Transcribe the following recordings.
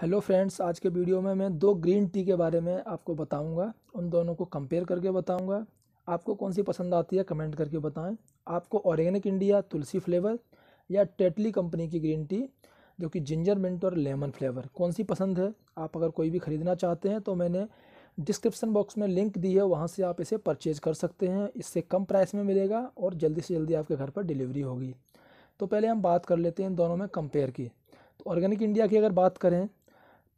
hello friends आज के video में मैं दो ग्रीन टी के बारे में आपको बताऊंगा उन दोनों को कंपेयर करके बताऊंगा आपको कौन सी पसंद आती है कमेंट करके बताएं आपको ऑर्गेनिक इंडिया तुलसी फ्लेवर या टेटली कंपनी की ग्रीन टी जो कि जिंजर मिंट और लेमन फ्लेवर कौन सी पसंद है आप अगर कोई भी ख़रीदना चाहते हैं तो मैंने डिस्क्रिप्सन बॉक्स में लिंक दी है वहाँ से आप इसे परचेज कर सकते हैं इससे कम प्राइस में मिलेगा और जल्दी से जल्दी आपके घर पर डिलीवरी होगी तो पहले हम बात कर लेते हैं इन दोनों में कंपेयर की तो ऑर्गेनिक इंडिया की अगर बात करें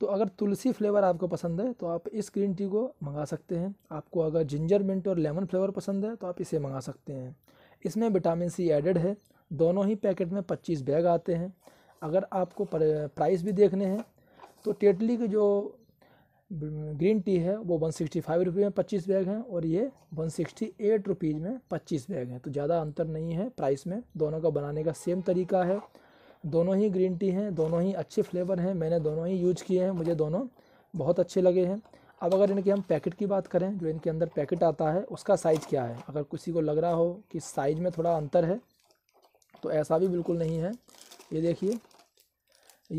तो अगर तुलसी फ्लेवर आपको पसंद है तो आप इस ग्रीन टी को मंगा सकते हैं आपको अगर जिंजर मिंट और लेमन फ्लेवर पसंद है तो आप इसे मंगा सकते हैं इसमें विटामिन सी एडेड है दोनों ही पैकेट में पच्चीस बैग आते हैं अगर आपको प्राइस भी देखने हैं तो टेटली की जो ग्रीन टी है वो वन सिक्सटी फाइव रुपीज़ में पच्चीस बैग हैं और ये वन सिक्सटी एट रुपीज़ में पच्चीस बैग हैं तो ज़्यादा अंतर नहीं है प्राइस में दोनों का बनाने का सेम तरीका है दोनों ही ग्रीन टी हैं दोनों ही अच्छे फ्लेवर हैं मैंने दोनों ही यूज किए हैं मुझे दोनों बहुत अच्छे लगे हैं अब अगर इनके हम पैकेट की बात करें जो इनके अंदर पैकेट आता है उसका साइज़ क्या है अगर किसी को लग रहा हो कि साइज़ में थोड़ा अंतर है तो ऐसा भी बिल्कुल नहीं है ये देखिए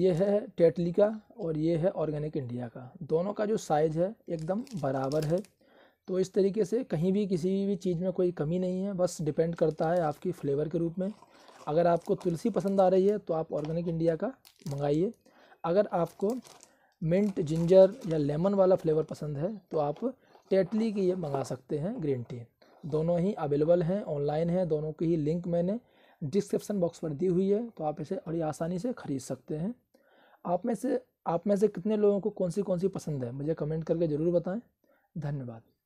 ये है टेटली का और ये है ऑर्गेनिक इंडिया का दोनों का जो साइज़ है एकदम बराबर है तो इस तरीके से कहीं भी किसी भी चीज़ में कोई कमी नहीं है बस डिपेंड करता है आपकी फ़्लेवर के रूप में अगर आपको तुलसी पसंद आ रही है तो आप ऑर्गेनिक इंडिया का मंगाइए अगर आपको मिंट जिंजर या लेमन वाला फ्लेवर पसंद है तो आप टेटली की ये मंगा सकते हैं ग्रीन टी दोनों ही अवेलेबल हैं ऑनलाइन हैं दोनों की ही लिंक मैंने डिस्क्रिप्सन बॉक्स पर दी हुई है तो आप इसे बड़ी आसानी से ख़रीद सकते हैं आप में से आप में से कितने लोगों को कौन सी कौन सी पसंद है मुझे कमेंट करके ज़रूर बताएं धन्यवाद